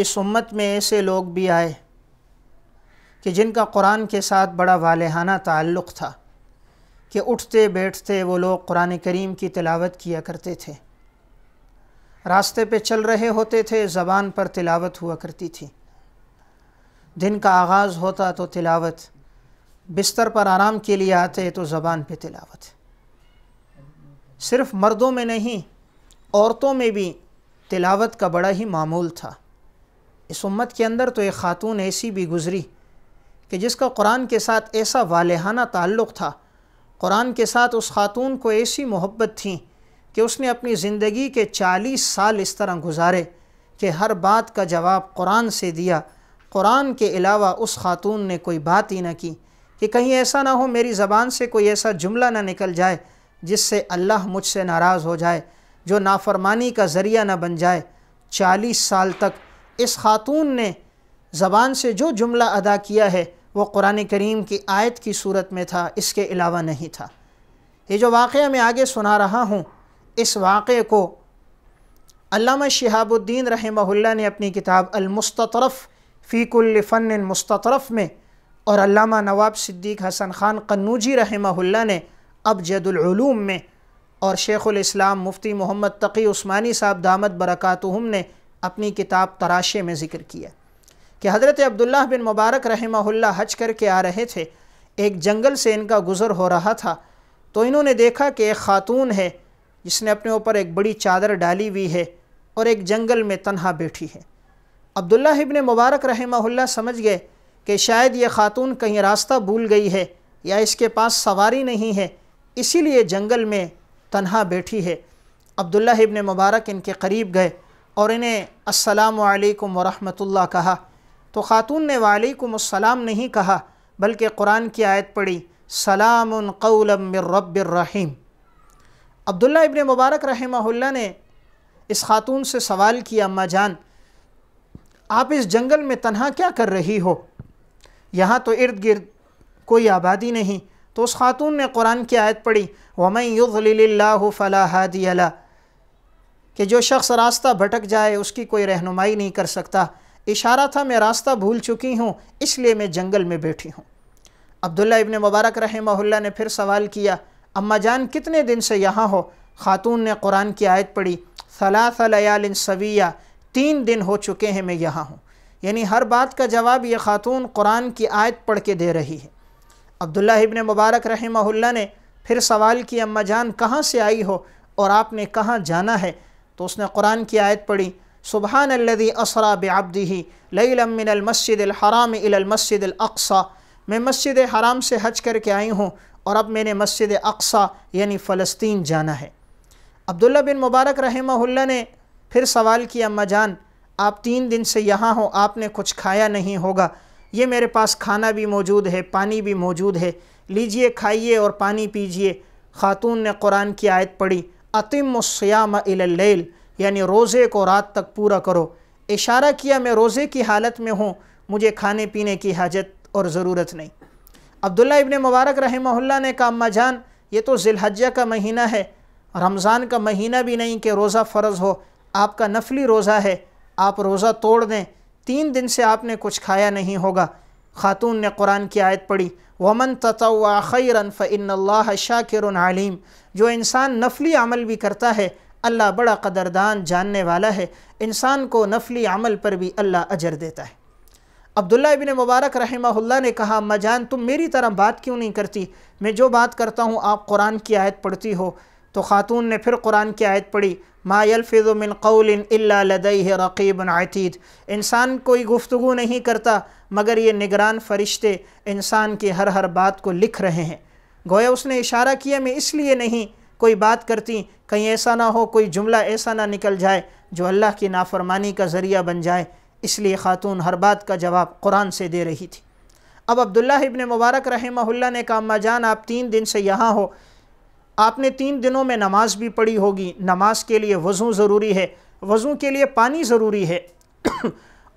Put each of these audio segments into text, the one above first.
اس امت میں ایسے لوگ بھی آئے کہ جن کا قرآن کے ساتھ بڑا والہانہ تعلق تھا کہ اٹھتے بیٹھتے وہ لوگ قرآن کریم کی تلاوت کیا کرتے تھے راستے پہ چل رہے ہوتے تھے زبان پر تلاوت ہوا کرتی تھی دن کا آغاز ہوتا تو تلاوت بستر پر آرام کے لیے آتے تو زبان پہ تلاوت صرف مردوں میں نہیں عورتوں میں بھی تلاوت کا بڑا ہی معمول تھا اس امت کے اندر تو ایک خاتون ایسی بھی گزری کہ جس کا قرآن کے ساتھ ایسا والہانہ تعلق تھا قرآن کے ساتھ اس خاتون کو ایسی محبت تھی کہ اس نے اپنی زندگی کے چالیس سال اس طرح گزارے کہ ہر بات کا جواب قرآن سے دیا قرآن کے علاوہ اس خاتون نے کوئی بات ہی نہ کی کہ کہیں ایسا نہ ہو میری زبان سے کوئی ایسا جملہ نہ نکل جائے جس سے اللہ مجھ سے ناراض ہو جائے جو نافرمانی کا ذریعہ نہ بن جائے چالیس سال تک اس خاتون نے زبان سے جو جملہ ادا کیا ہے وہ قرآن کریم کی آیت کی صورت میں تھا اس کے علاوہ نہیں تھا یہ جو واقعہ میں آگے سنا رہا ہوں اس واقعے کو علامہ شہاب الدین رحمہ اللہ نے اپنی کتاب المستطرف فی کل فن مستطرف میں اور علامہ نواب صدیق حسن خان قنوجی رحمہ اللہ نے اب العلوم میں اور شیخ الاسلام مفتی محمد تقی عثمانی صاحب دامت برکاتہم نے اپنی کتاب تراشے میں ذکر کیا کہ حضرت عبداللہ بن مبارک رحمہ اللہ حج کر کے آ رہے تھے ایک جنگل سے ان کا گزر ہو رہا تھا تو انہوں نے دیکھا کہ ایک خاتون ہے جس نے اپنے اوپر ایک بڑی چادر ڈالی ہوئی ہے اور ایک جنگل میں تنہا بیٹھی ہے عبداللہ مبارک رحمہ اللہ سمجھ گئے کہ شاید یہ خاتون کہیں راستہ بھول گئی ہے یا اس کے پاس سواری نہیں ہے اسی لیے جنگل میں تنہا بیٹھی ہے عبداللہ ابن مبارک ان کے قریب گئے اور انہیں السلام علیکم ورحمت اللہ کہا تو خاتون نے وعلیکم السلام نہیں کہا بلکہ قرآن کی آیت پڑھی سلام قولا من رب الرحیم عبداللہ ابن مبارک رحمہ اللہ نے اس خاتون سے سوال کیا اماں جان آپ اس جنگل میں تنہا کیا کر رہی ہو یہاں تو ارد گرد کوئی آبادی نہیں تو اس خاتون نے قرآن کی آیت پڑھی وَمَنْ يُضْلِلِ اللَّهُ فَلَا هَادِيَ لَهُ کہ جو شخص راستہ بھٹک جائے اس کی کوئی رہنمائی نہیں کر سکتا اشارہ تھا میں راستہ بھول چکی ہوں اس لیے میں جنگل میں بیٹھی ہوں عبداللہ ابن مبارک رحمہ اللہ نے پھر سوال کیا اماں جان کتنے دن سے یہاں ہو خاتون نے قرآن کی آیت پڑھی ثلاث لیال سویہ تین دن ہو چکے ہیں میں یہاں ہوں یعنی ہر بات کا جواب یہ خاتون قرآن کی آیت پڑھ کے دے رہی ہے عبداللہ ابن مبارک رحمہ اللہ نے پھر سوال کی اماں جان کہاں سے آئی ہو اور آپ نے کہاں جانا ہے تو اس نے قرآن کی آیت پڑھی سبحان اللذی اسرا بے آبدی من المسجد الحرام الحرام المسجد الاقصى میں مسجد حرام سے حج کر کے آئی ہوں اور اب میں نے مسجد اقصا یعنی فلسطین جانا ہے عبداللہ بن مبارک رحمہ اللہ نے پھر سوال کیا اماں جان آپ تین دن سے یہاں ہوں آپ نے کچھ کھایا نہیں ہوگا یہ میرے پاس کھانا بھی موجود ہے پانی بھی موجود ہے لیجئے کھائیے اور پانی پیجئے خاتون نے قرآن کی آیت پڑھی عتم السیام الال یعنی روزے کو رات تک پورا کرو اشارہ کیا میں روزے کی حالت میں ہوں مجھے کھانے پینے کی حاجت اور ضرورت نہیں عبداللہ ابن مبارک رحمہ اللہ نے کہا اممہ جان یہ تو ذی الحجہ کا مہینہ ہے رمضان کا مہینہ بھی نہیں کہ روزہ فرض ہو آپ کا نفلی روزہ ہے آپ روزہ توڑ دیں تین دن سے آپ نے کچھ کھایا نہیں ہوگا خاتون نے قرآن کی آیت پڑھی وَمَن من خَيْرًا فَإِنَّ اللہ شاکر عَلِيمٌ جو انسان نفلی عمل بھی کرتا ہے اللہ بڑا قدردان جاننے والا ہے انسان کو نفلی عمل پر بھی اللہ اجر دیتا ہے عبداللہ ابن مبارک رحمہ اللہ نے کہا مجان تم میری طرح بات کیوں نہیں کرتی میں جو بات کرتا ہوں آپ قرآن کی آیت پڑھتی ہو تو خاتون نے پھر قرآن کی آیت پڑھی مَا يَلْفِذُ مِن من قول لَدَيْهِ رَقِيبٌ رقیب انسان کوئی گفتگو نہیں کرتا مگر یہ نگران فرشتے انسان کے ہر ہر بات کو لکھ رہے ہیں گویا اس نے اشارہ کیا میں اس لیے نہیں کوئی بات کرتی کہیں ایسا نہ ہو کوئی جملہ ایسا نہ نکل جائے جو اللہ کی نافرمانی کا ذریعہ بن جائے اس لیے خاتون ہر بات کا جواب قرآن سے دے رہی تھی اب عبداللہ ابن مبارک رحمہ اللہ نے کہا اممہ جان آپ تین دن سے یہاں ہو آپ نے تین دنوں میں نماز بھی پڑھی ہوگی نماز کے لیے وضو ضروری ہے وضو کے لیے پانی ضروری ہے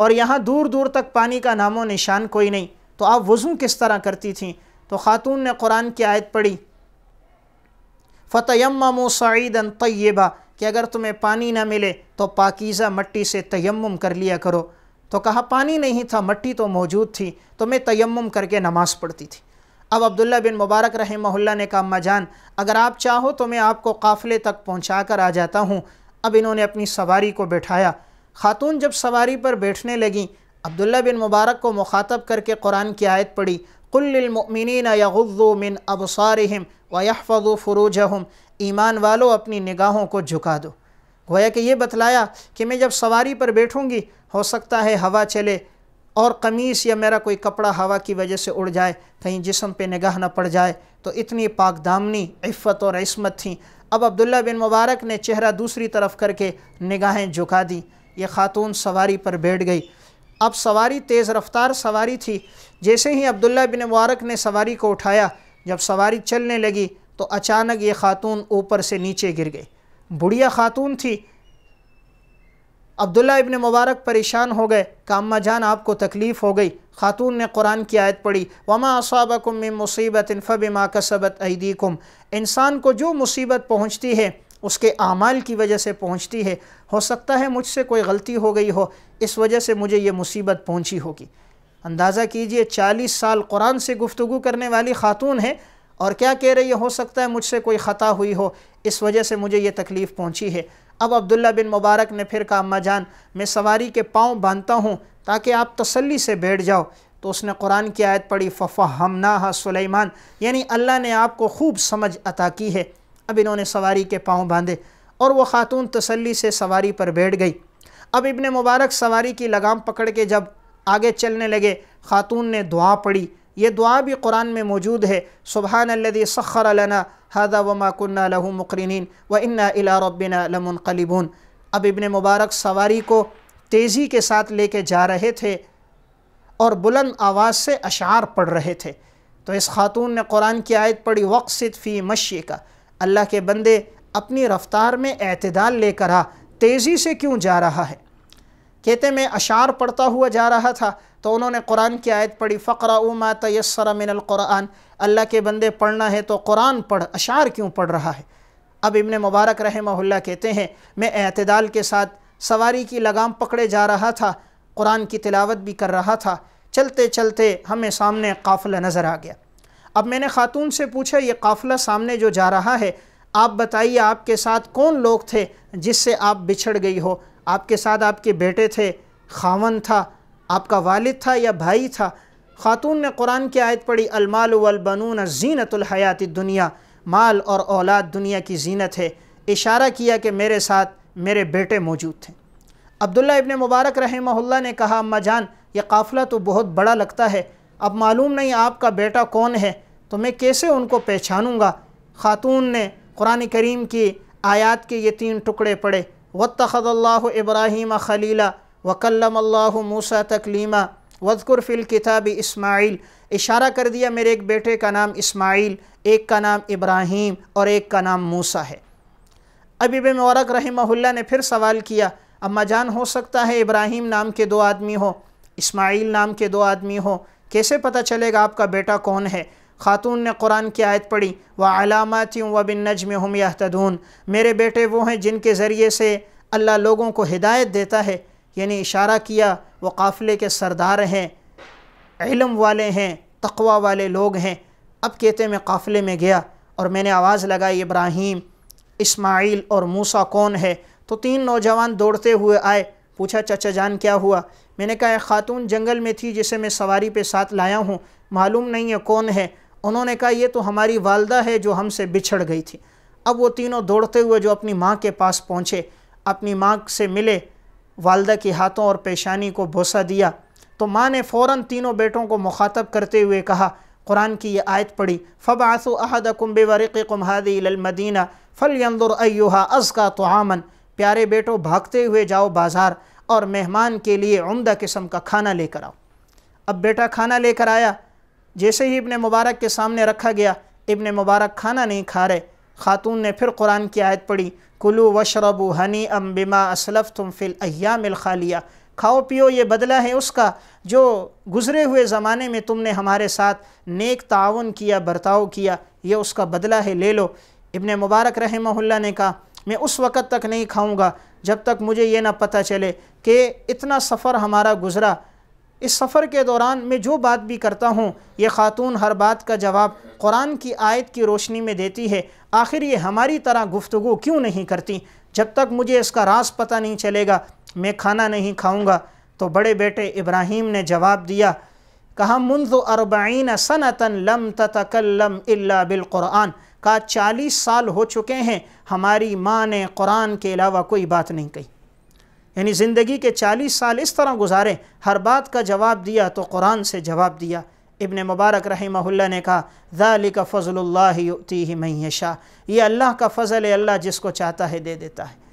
اور یہاں دور دور تک پانی کا نام و نشان کوئی نہیں تو آپ وضو کس طرح کرتی تھیں تو خاتون نے قرآن کی آیت پڑھی فتیمم و طیبہ کہ اگر تمہیں پانی نہ ملے تو پاکیزہ مٹی سے تیمم کر لیا کرو تو کہا پانی نہیں تھا مٹی تو موجود تھی تو میں تیمم کر کے نماز پڑھتی تھی اب عبداللہ بن مبارک رحمہ اللہ نے اماں جان اگر آپ چاہو تو میں آپ کو قافلے تک پہنچا کر آ جاتا ہوں اب انہوں نے اپنی سواری کو بیٹھایا خاتون جب سواری پر بیٹھنے لگیں عبداللہ بن مبارک کو مخاطب کر کے قرآن کی آیت پڑھی قل للمؤمنین یغضو من ابصارہم ویحفظو فروجہم ایمان والو اپنی نگاہوں کو جھکا دو گویا کہ یہ بتلایا کہ میں جب سواری پر بیٹھوں گی ہو سکتا ہے ہوا چلے اور قمیص یا میرا کوئی کپڑا ہوا کی وجہ سے اڑ جائے کہیں جسم پہ نگاہ نہ پڑ جائے تو اتنی پاک دامنی عفت اور عصمت تھیں اب عبداللہ بن مبارک نے چہرہ دوسری طرف کر کے نگاہیں جھکا دیں یہ خاتون سواری پر بیٹھ گئی اب سواری تیز رفتار سواری تھی جیسے ہی عبداللہ بن مبارک نے سواری کو اٹھایا جب سواری چلنے لگی تو اچانک یہ خاتون اوپر سے نیچے گر گئی بڑھیا خاتون تھی عبداللہ ابن مبارک پریشان ہو گئے کہ ماں جان آپ کو تکلیف ہو گئی خاتون نے قرآن کی آیت پڑھی وما اصاب مصیبت فبما کسبت ایدی انسان کو جو مصیبت پہنچتی ہے اس کے اعمال کی وجہ سے پہنچتی ہے ہو سکتا ہے مجھ سے کوئی غلطی ہو گئی ہو اس وجہ سے مجھے یہ مصیبت پہنچی ہوگی اندازہ کیجئے چالیس سال قرآن سے گفتگو کرنے والی خاتون ہے اور کیا کہہ رہی ہے ہو سکتا ہے مجھ سے کوئی خطا ہوئی ہو اس وجہ سے مجھے یہ تکلیف پہنچی ہے اب عبداللہ بن مبارک نے پھر کہا جان میں سواری کے پاؤں باندھتا ہوں تاکہ آپ تسلی سے بیٹھ جاؤ تو اس نے قرآن کی آیت پڑھی ففا ہم یعنی اللہ نے آپ کو خوب سمجھ عطا کی ہے اب انہوں نے سواری کے پاؤں باندھے اور وہ خاتون تسلی سے سواری پر بیٹھ گئی اب ابن مبارک سواری کی لگام پکڑ کے جب آگے چلنے لگے خاتون نے دعا پڑھی یہ دعا بھی قرآن میں موجود ہے سبحان الذي سخر لنا هذا وما كنا له مقرنين وانا الى ربنا لمنقلبون اب ابن مبارک سواری کو تیزی کے ساتھ لے کے جا رہے تھے اور بلند آواز سے اشعار پڑھ رہے تھے تو اس خاتون نے قرآن کی آیت پڑھی وقصد فی مشی کا اللہ کے بندے اپنی رفتار میں اعتدال لے کر آ تیزی سے کیوں جا رہا ہے کہتے میں اشعار پڑھتا ہوا جا رہا تھا تو انہوں نے قرآن کی آیت پڑھی فَقْرَعُوا مَا تیسر مِنَ القرآن اللہ کے بندے پڑھنا ہے تو قرآن پڑھ اشعار کیوں پڑھ رہا ہے اب ابن مبارک رحمہ اللہ کہتے ہیں میں اعتدال کے ساتھ سواری کی لگام پکڑے جا رہا تھا قرآن کی تلاوت بھی کر رہا تھا چلتے چلتے ہمیں سامنے قافلہ نظر آ گیا اب میں نے خاتون سے پوچھا یہ قافلہ سامنے جو جا رہا ہے آپ بتائیے آپ کے ساتھ کون لوگ تھے جس سے آپ بچھڑ گئی ہو آپ کے ساتھ آپ کے بیٹے تھے خاون تھا آپ کا والد تھا یا بھائی تھا خاتون نے قرآن کی آیت پڑھی المال والبنون زینت الحیات دنیا مال اور اولاد دنیا کی زینت ہے اشارہ کیا کہ میرے ساتھ میرے بیٹے موجود تھے عبداللہ ابن مبارک رحمہ اللہ نے کہا اماں جان یہ قافلہ تو بہت بڑا لگتا ہے اب معلوم نہیں آپ کا بیٹا کون ہے تو میں کیسے ان کو پہچانوں گا خاتون نے قرآن کریم کی آیات کے یہ تین ٹکڑے پڑے وَاتَّخَذَ اللَّهُ عِبْرَاهِيمَ خَلِيلًا وَكَلَّمَ اللَّهُ مُوسَى تَكْلِيمًا وَذْكُرْ فِي الْكِتَابِ اسماعیل اشارہ کر دیا میرے ایک بیٹے کا نام اسماعیل ایک کا نام ابراہیم اور ایک کا نام موسیٰ ہے اب مورک رحمہ اللہ نے پھر سوال کیا اما جان ہو سکتا ہے ابراہیم نام کے دو آدمی ہو اسماعیل نام کے دو آدمی ہو کیسے پتہ چلے گا آپ کا بیٹا کون ہے خاتون نے قرآن کی آیت پڑھی وہ علاماتی ہوں و بن نجم میرے بیٹے وہ ہیں جن کے ذریعے سے اللہ لوگوں کو ہدایت دیتا ہے یعنی اشارہ کیا وہ قافلے کے سردار ہیں علم والے ہیں تقوی والے لوگ ہیں اب کہتے میں قافلے میں گیا اور میں نے آواز لگائی ابراہیم اسماعیل اور موسا کون ہے تو تین نوجوان دوڑتے ہوئے آئے پوچھا چچا جان کیا ہوا میں نے کہا ایک خاتون جنگل میں تھی جسے میں سواری پہ ساتھ لایا ہوں معلوم نہیں ہے کون ہے انہوں نے کہا یہ تو ہماری والدہ ہے جو ہم سے بچھڑ گئی تھی اب وہ تینوں دوڑتے ہوئے جو اپنی ماں کے پاس پہنچے اپنی ماں سے ملے والدہ کی ہاتھوں اور پیشانی کو بھوسا دیا تو ماں نے فوراً تینوں بیٹوں کو مخاطب کرتے ہوئے کہا قرآن کی یہ آیت پڑھی فَبْعَثُوا أَحَدَكُمْ بِوَرِقِكُمْ هَذِي إِلَى الْمَدِينَةِ فَلْيَنْدُرْ أَيُّهَا مدینہ فل پیارے بیٹوں بھاگتے ہوئے جاؤ بازار اور مہمان کے لیے عمدہ قسم کا کھانا لے کر آؤ اب بیٹا کھانا لے کر آیا جیسے ہی ابن مبارک کے سامنے رکھا گیا ابن مبارک کھانا نہیں کھا رہے خاتون نے پھر قرآن کی آیت پڑھی کلو وشربو ہنی ام بما اسلف تم فل الخالیہ کھاؤ پیو یہ بدلہ ہے اس کا جو گزرے ہوئے زمانے میں تم نے ہمارے ساتھ نیک تعاون کیا برتاؤ کیا یہ اس کا بدلہ ہے لے لو ابن مبارک رحمہ اللہ نے کہا میں اس وقت تک نہیں کھاؤں گا جب تک مجھے یہ نہ پتہ چلے کہ اتنا سفر ہمارا گزرا اس سفر کے دوران میں جو بات بھی کرتا ہوں یہ خاتون ہر بات کا جواب قرآن کی آیت کی روشنی میں دیتی ہے آخر یہ ہماری طرح گفتگو کیوں نہیں کرتی جب تک مجھے اس کا راز پتہ نہیں چلے گا میں کھانا نہیں کھاؤں گا تو بڑے بیٹے ابراہیم نے جواب دیا کہا منذ اربعین صن لم تتکلم الا بالقرآن کہا کا چالیس سال ہو چکے ہیں ہماری ماں نے قرآن کے علاوہ کوئی بات نہیں کہی یعنی زندگی کے چالیس سال اس طرح گزارے ہر بات کا جواب دیا تو قرآن سے جواب دیا ابن مبارک رحمہ اللہ نے کہا ذَلِكَ فَضْلُ فضل اللہ مَنْ يَشَا یہ اللہ کا فضل ہے اللہ جس کو چاہتا ہے دے دیتا ہے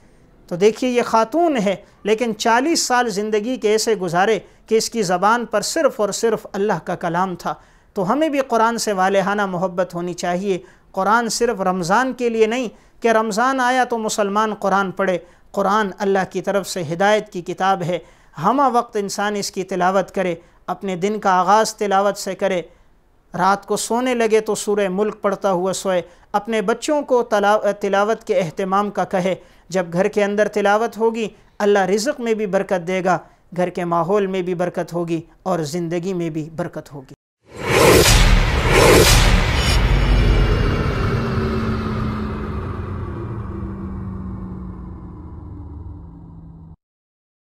تو دیکھیے یہ خاتون ہے لیکن چالیس سال زندگی کے ایسے گزارے کہ اس کی زبان پر صرف اور صرف اللہ کا کلام تھا تو ہمیں بھی قرآن سے والہانہ محبت ہونی چاہیے قرآن صرف رمضان کے لیے نہیں کہ رمضان آیا تو مسلمان قرآن پڑھے قرآن اللہ کی طرف سے ہدایت کی کتاب ہے ہمہ وقت انسان اس کی تلاوت کرے اپنے دن کا آغاز تلاوت سے کرے رات کو سونے لگے تو سورہ ملک پڑھتا ہوا سوئے اپنے بچوں کو تلاوت کے اہتمام کا کہے جب گھر کے اندر تلاوت ہوگی اللہ رزق میں بھی برکت دے گا گھر کے ماحول میں بھی برکت ہوگی اور زندگی میں بھی برکت ہوگی